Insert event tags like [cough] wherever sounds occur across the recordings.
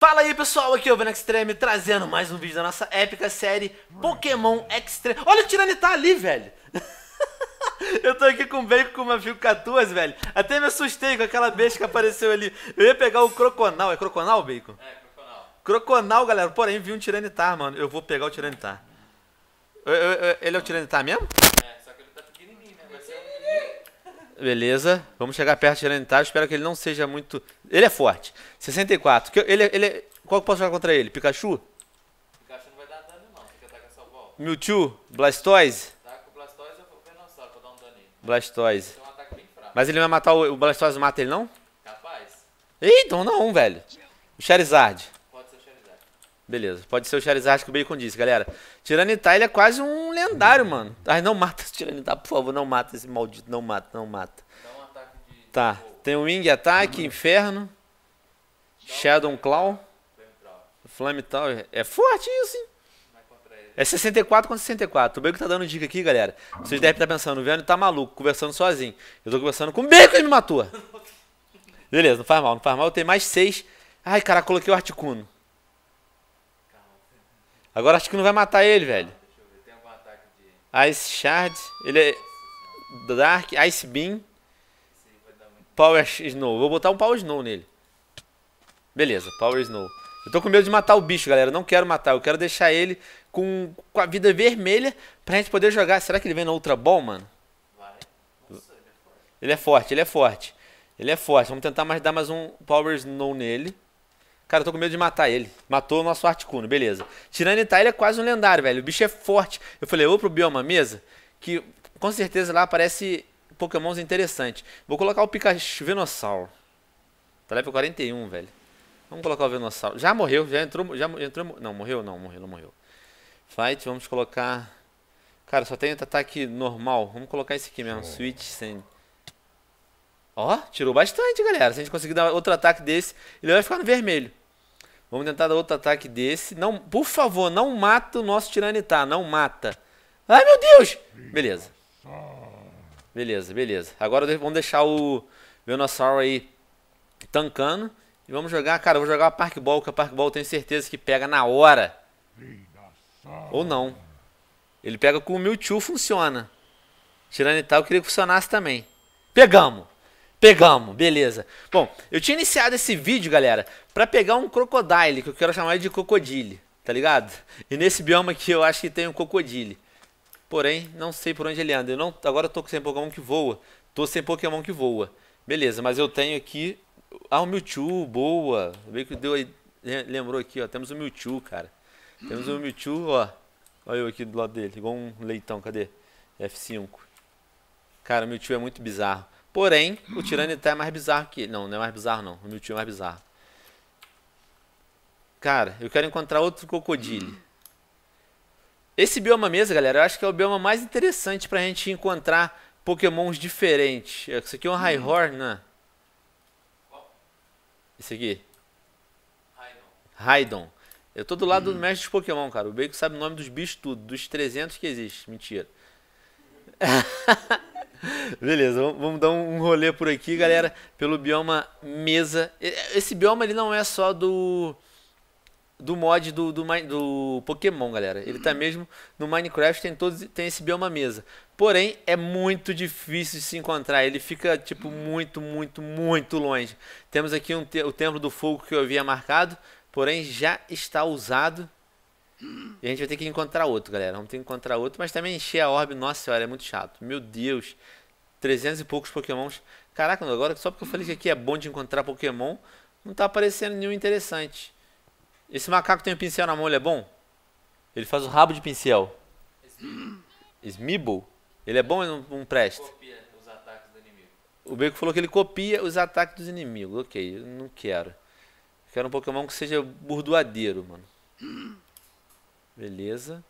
Fala aí pessoal, aqui é o Ben Extreme trazendo mais um vídeo da nossa épica série Pokémon Extreme. Olha o Tiranitar tá ali, velho! [laughs] eu tô aqui com o bacon com uma Vilcatuas, velho. Até me assustei com aquela besta que apareceu ali. Eu ia pegar o Croconal. É Croconal, bacon? É, Croconal. Croconal, galera. Porém, vi um Tiranitar, tá, mano. Eu vou pegar o Tiranitar. Tá. Eu, eu, eu, ele é o Tiranitar mesmo? Beleza. Vamos chegar perto de Geranitar. Espero que ele não seja muito... Ele é forte. 64. Ele, é- ele é... Qual que eu posso jogar contra ele? Pikachu? Pikachu não vai dar dano não. Tem que atacar só o gol. Mewtwo? Blastoise? Tá com o Blastoise eu vou Venossauro pra dar um daninho. Blastoise. Tem um ataque bem fraco. Mas ele vai matar o... O Blastoise mata ele não? Capaz. Ih, então não, velho. O Charizard. Beleza. Pode ser o Charizard que o Bacon disse, galera. Tiranitar, ele é quase um lendário, mano. Ai, não mata esse Tiranitar, por favor. Não mata esse maldito. Não mata, não mata. Dá um ataque de... Tá. Tem o Wing Attack, uhum. Inferno. Shadow Claw. Flame Tower. É forte isso, hein? É 64 contra 64. O Bacon tá dando dica aqui, galera. Vocês devem estar pensando, o Viano tá maluco, conversando sozinho. Eu tô conversando com o Bacon e me matou. [laughs] Beleza, não faz mal, não faz mal. Eu tenho mais 6. Ai, cara, coloquei o Articuno. Agora acho que não vai matar ele, velho. Ice Shard, ele é Dark, Ice Beam, Power Snow. Vou botar um Power Snow nele. Beleza, Power Snow. Eu tô com medo de matar o bicho, galera. Eu não quero matar, eu quero deixar ele com, com a vida vermelha pra gente poder jogar. Será que ele vem na Ultra Ball, mano? Vai. Nossa, ele é forte, ele é forte. Ele é forte. Ele é forte. Vamos tentar mais, dar mais um Power Snow nele. Cara, eu tô com medo de matar ele. Matou o nosso Articuno, beleza. Tiranitar, tá, ele é quase um lendário, velho. O bicho é forte. Eu falei, eu vou pro Bioma Mesa, que com certeza lá aparece pokémons interessantes. Vou colocar o Pikachu Venossauro. Tá level 41, velho. Vamos colocar o Venossauro. Já morreu, já entrou, já entrou... Não, morreu não, morreu, não morreu. Fight, vamos colocar... Cara, só tem ataque normal. Vamos colocar esse aqui mesmo, Switch sem. Ó, tirou bastante, galera. Se a gente conseguir dar outro ataque desse, ele vai ficar no vermelho. Vamos tentar dar outro ataque desse. Não, por favor, não mata o nosso Tiranitar. Não mata. Ai, meu Deus! Beleza. Beleza, beleza. Agora vamos deixar o Venossauro aí tancando. E vamos jogar, cara, eu vou jogar a Park Ball, que a Park Ball eu tenho certeza que pega na hora. Ou não. Ele pega com o Mewtwo, funciona. Tiranitar eu queria que funcionasse também. Pegamos! Pegamos, beleza. Bom, eu tinha iniciado esse vídeo, galera, para pegar um crocodile, que eu quero chamar de crocodile, tá ligado? E nesse bioma aqui eu acho que tem um crocodile. Porém, não sei por onde ele anda. Eu não, agora eu tô sem Pokémon que voa. Tô sem Pokémon que voa. Beleza, mas eu tenho aqui... Ah, o Mewtwo, boa. Bem que deu aí lembrou aqui, ó. Temos o Mewtwo, cara. Temos o Mewtwo, ó. Olha eu aqui do lado dele, igual um leitão, cadê? F5. Cara, o Mewtwo é muito bizarro. Porém, o Tiranitar tá é mais bizarro que ele. Não, não é mais bizarro não. O Mewtwo é mais bizarro. Cara, eu quero encontrar outro Crocodile. Esse bioma mesmo, galera, eu acho que é o bioma mais interessante pra gente encontrar pokémons diferentes. Isso aqui é um hum. Raihorn, né? Esse aqui. Raidon. Eu tô do lado hum. do mestre de pokémon, cara. O Bacon sabe o nome dos bichos tudo, dos 300 que existe. Mentira. [laughs] Beleza, vamos dar um rolê por aqui, galera, pelo bioma mesa. Esse bioma ele não é só do do mod do, do, do Pokémon, galera. Ele tá mesmo no Minecraft, tem todos tem esse bioma mesa. Porém, é muito difícil de se encontrar. Ele fica tipo muito, muito, muito longe. Temos aqui um te o Templo do Fogo que eu havia marcado, porém já está usado. E a gente vai ter que encontrar outro, galera. Vamos ter que encontrar outro, mas também encher a orbe, nossa senhora, é muito chato. Meu Deus, 300 e poucos pokémons. Caraca, agora só porque eu falei que aqui é bom de encontrar pokémon, não tá aparecendo nenhum interessante. Esse macaco tem um pincel na mão, ele é bom? Ele faz o rabo de pincel. Smeeble? Ele é bom ou não, não presta? Copia os ataques O Beco falou que ele copia os ataques dos inimigos. Ok, eu não quero. quero um Pokémon que seja burdoadeiro, mano. Beleza.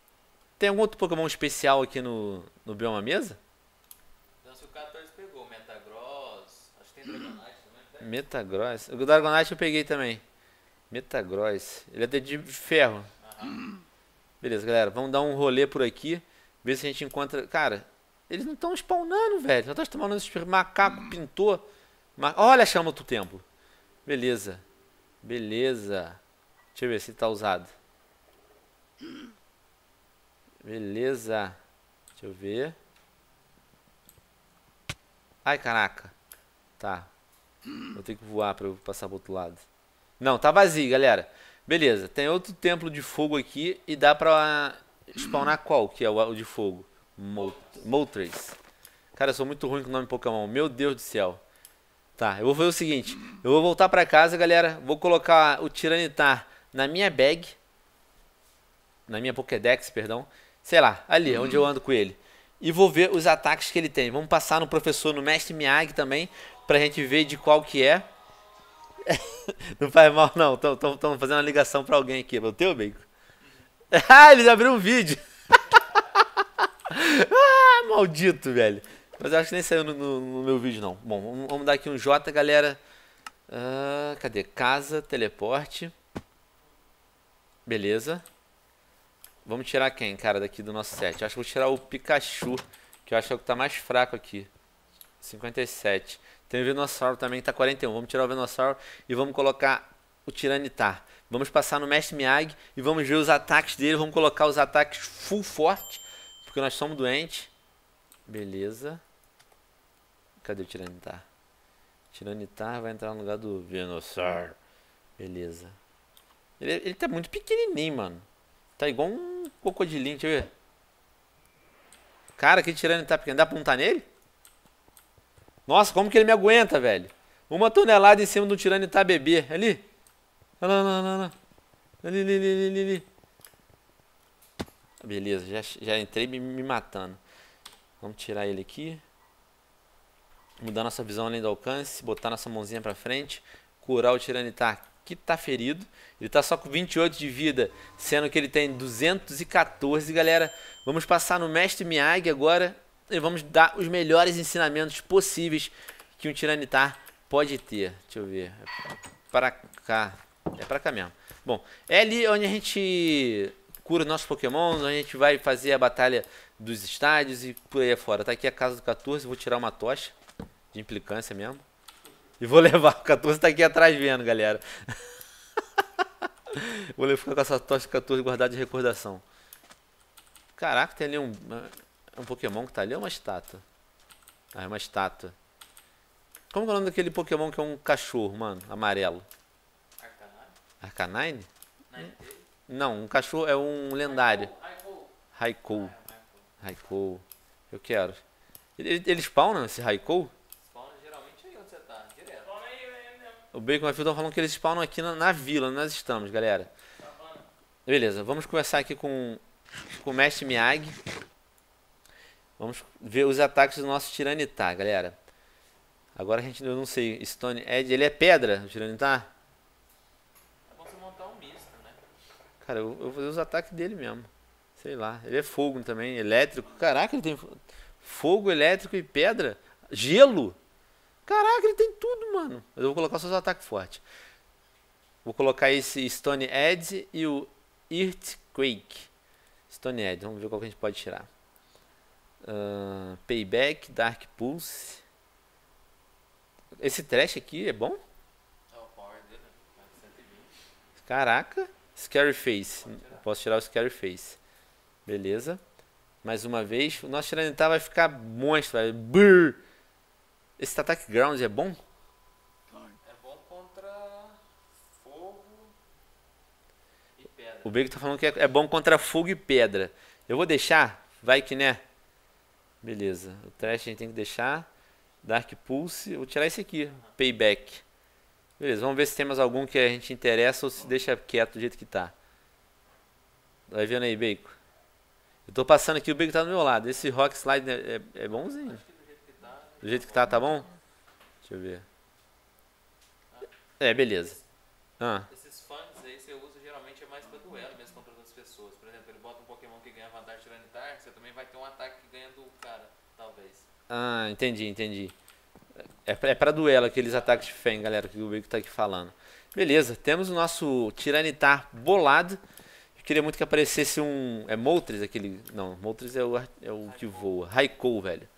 Tem algum outro Pokémon especial aqui no, no Bioma Mesa? se o 14 pegou. Metagross. Acho que tem Dragonite também. Metagross. O Dragonite eu peguei também. Metagross. Ele é de ferro. Beleza, galera. Vamos dar um rolê por aqui. Ver se a gente encontra. Cara, eles não estão spawnando, velho. Já estão tá tomando esse macaco, pintor. Ma... Olha a chama do templo. Beleza. Beleza. Deixa eu ver se está usado. Beleza. Deixa eu ver. Ai, caraca. Tá. Vou ter que voar para eu passar pro outro lado. Não, tá vazio, galera. Beleza, tem outro templo de fogo aqui e dá pra spawnar qual que é o de fogo? Moltres. Cara, eu sou muito ruim com o nome Pokémon. Meu Deus do céu. Tá, eu vou fazer o seguinte. Eu vou voltar pra casa, galera. Vou colocar o Tiranitar na minha bag na minha Pokédex, perdão, sei lá, ali, uhum. onde eu ando com ele. E vou ver os ataques que ele tem. Vamos passar no professor, no mestre Miyagi também, pra gente ver de qual que é. [laughs] não faz mal não, estão fazendo uma ligação pra alguém aqui, Meu teu bacon. [laughs] ah, eles abriram um vídeo. [laughs] ah, maldito, velho. Mas eu acho que nem saiu no, no, no meu vídeo não. Bom, vamos, dar aqui um J, galera. Ah, cadê? Casa, teleporte. Beleza. Vamos tirar quem, cara, daqui do nosso set? Eu acho que vou tirar o Pikachu, que eu acho que é o que tá mais fraco aqui. 57. Tem o Venossauro também, tá 41. Vamos tirar o Venossauro e vamos colocar o Tiranitar. Vamos passar no Mestre Miyagi e vamos ver os ataques dele. Vamos colocar os ataques full forte, porque nós somos doentes. Beleza. Cadê o Tiranitar? Tiranitar vai entrar no lugar do Venossauro. Beleza. Ele, é, ele tá muito pequenininho, mano. Tá igual um um crocodilinho, deixa eu ver. Cara, que tirando tá pequeno. Dá pra montar nele? Nossa, como que ele me aguenta, velho? Uma tonelada em cima do Tiranitá bebê. Ali. Olha lá, lá, lá, lá. Ali, ali, ali, ali, ali. Beleza, já, já entrei me, me matando. Vamos tirar ele aqui. Mudar nossa visão além do alcance. Botar nossa mãozinha pra frente. Curar o tiranitar tá que está ferido. Ele está só com 28 de vida, sendo que ele tem 214. Galera, vamos passar no Mestre Miyagi agora e vamos dar os melhores ensinamentos possíveis que um Tiranitar pode ter. Deixa eu ver. É para cá. É para cá mesmo. Bom, é ali onde a gente cura nossos pokémons, onde a gente vai fazer a batalha dos estádios e por aí afora. Tá aqui a casa do 14, vou tirar uma tocha de implicância mesmo. E vou levar. O 14 tá aqui atrás vendo, galera. [laughs] vou ficar com essa tocha 14 guardada de recordação. Caraca, tem ali um. Um Pokémon que tá ali ou é uma estátua? Ah, é uma estátua. Como é o nome daquele Pokémon que é um cachorro, mano? Amarelo. Arcanine? Arcanine? Não, um cachorro é um lendário. Raikou. Raikou. Ah, é, Eu quero. Ele, ele spawna esse Raikou? O Bacon e o estão falando que eles spawnam aqui na, na vila, nós é estamos, galera. Beleza, vamos conversar aqui com, com o Mestre Miyagi. Vamos ver os ataques do nosso Tiranitar, galera. Agora a gente eu não sei, Stone Edge, ele é pedra, o Tiranitar? É bom você montar um misto, né? Cara, eu, eu vou fazer os ataques dele mesmo. Sei lá, ele é fogo também, elétrico. Caraca, ele tem fogo, elétrico e pedra. Gelo? Caraca, ele tem tudo, mano. Hum, mas eu vou colocar só os ataques fortes. Vou colocar esse Stone Edge e o Earthquake. Stone Edge, vamos ver qual que a gente pode tirar. Uh, Payback, Dark Pulse. Esse trash aqui é bom? É né? Caraca, Scary Face. Tirar. Posso tirar o Scary Face. Beleza. Mais uma vez, o nosso Tiranitar vai ficar monstro, vai. Brrr. Esse Attack Ground é bom? É bom contra fogo e pedra. O Bacon tá falando que é, é, bom contra fogo e pedra. Eu vou deixar, vai que né. Beleza, o trash a gente tem que deixar. Dark Pulse, vou tirar esse aqui, Payback. Beleza, vamos ver se tem mais algum que a gente interessa ou se deixa quieto do jeito que tá. Vai vendo aí, Bacon. Eu tô passando aqui, o Bacon tá do meu lado. Esse Rock Slide é, é, é bonzinho. Do jeito que tá, tá bom? Deixa eu ver. É, beleza. Ah. Esses fãs aí você usa geralmente é mais pra duelo mesmo contra outras pessoas. Por exemplo, ele bota um Pokémon que ganha vantagem tiranitar, você também vai ter um ataque que ganha do cara, talvez. Ah, entendi, entendi. É pra, é pra duelo aqueles ataques de fém, galera, que o Bico tá aqui falando. Beleza, temos o nosso Tiranitar bolado. Eu queria muito que aparecesse um. É Moltres aquele. Não, Moltres é o, é o que voa. Raikou, velho.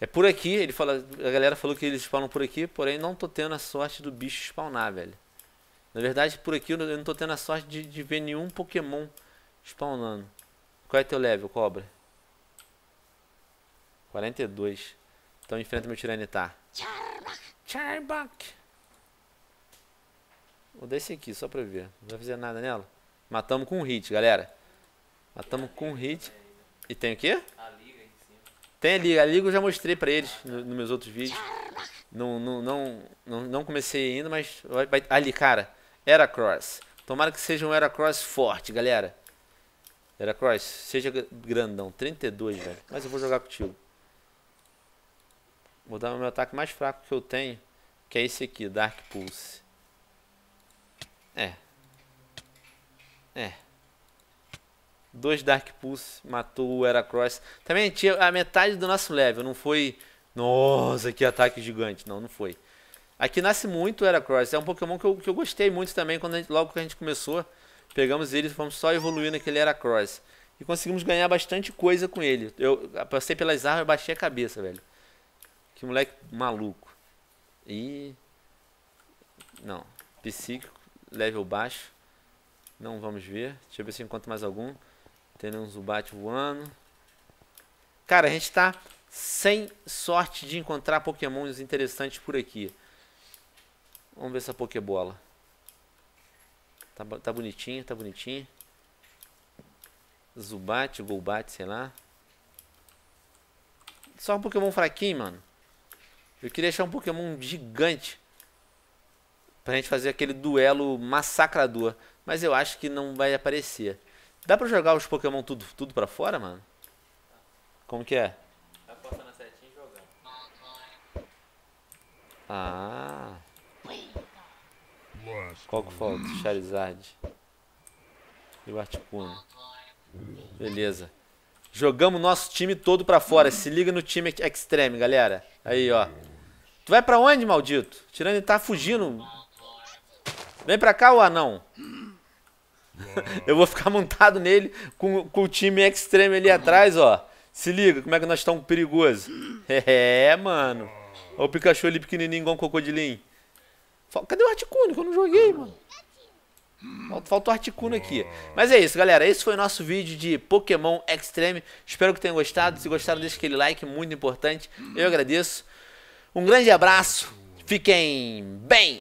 É por aqui, ele fala, a galera falou que eles spawnam por aqui, porém não tô tendo a sorte do bicho spawnar, velho. Na verdade, por aqui eu não tô tendo a sorte de, de ver nenhum Pokémon spawnando. Qual é teu level, cobra? 42. Então enfrenta meu Tiranitar. Charbuck, Charbuck. Vou dar esse aqui, só pra ver. Não vai fazer nada nela. Matamos com um hit, galera. Matamos com um hit. E tem o quê? Tem ali, A liga eu já mostrei pra eles nos no meus outros vídeos. Não, não, não, não, não comecei ainda, mas vai, vai, ali, cara. Era Cross. Tomara que seja um Era Cross forte, galera. Era Cross, seja grandão. 32, velho. Mas eu vou jogar contigo. Vou dar o meu ataque mais fraco que eu tenho, que é esse aqui, Dark Pulse. É. É. Dois Dark Pulse, matou o Heracross. Também tinha a metade do nosso level, não foi... Nossa, que ataque gigante. Não, não foi. Aqui nasce muito o Heracross. É um Pokémon que eu, que eu gostei muito também, quando gente, logo que a gente começou. Pegamos ele e fomos só evoluindo aquele Heracross. E conseguimos ganhar bastante coisa com ele. Eu passei pelas armas e baixei a cabeça, velho. Que moleque maluco. E... Não. Psíquico, level baixo. Não vamos ver. Deixa eu ver se eu encontro mais algum. Entendeu? Um Zubat voando. Cara, a gente tá sem sorte de encontrar pokémons interessantes por aqui. Vamos ver essa pokebola. Tá, tá bonitinha, tá bonitinha. Zubat, Golbat, sei lá. Só um pokémon fraquinho, mano. Eu queria achar um pokémon gigante. Pra gente fazer aquele duelo massacrador. Mas eu acho que não vai aparecer. Dá pra jogar os Pokémon tudo, tudo pra fora, mano? Como que é? Vai passando a setinha e jogando. Ah. Qual que falta? Charizard. E o Articuno. Beleza. Jogamos nosso time todo pra fora. Se liga no time Extreme, galera. Aí, ó. Tu vai pra onde, maldito? Tirando ele tá fugindo. Vem pra cá, o anão. [laughs] Eu vou ficar montado nele com, com o time extremo ali atrás, ó. Se liga, como é que nós estamos perigosos? [laughs] É, mano. Olha o Pikachu ali pequenininho, igual um crocodilinho. Cadê o Articuno que eu não joguei, mano? Falta o Articuno aqui. Mas é isso, galera. Esse foi o nosso vídeo de Pokémon Extreme. Espero que tenham gostado. Se gostaram, deixa aquele like, muito importante. Eu agradeço. Um grande abraço. Fiquem bem!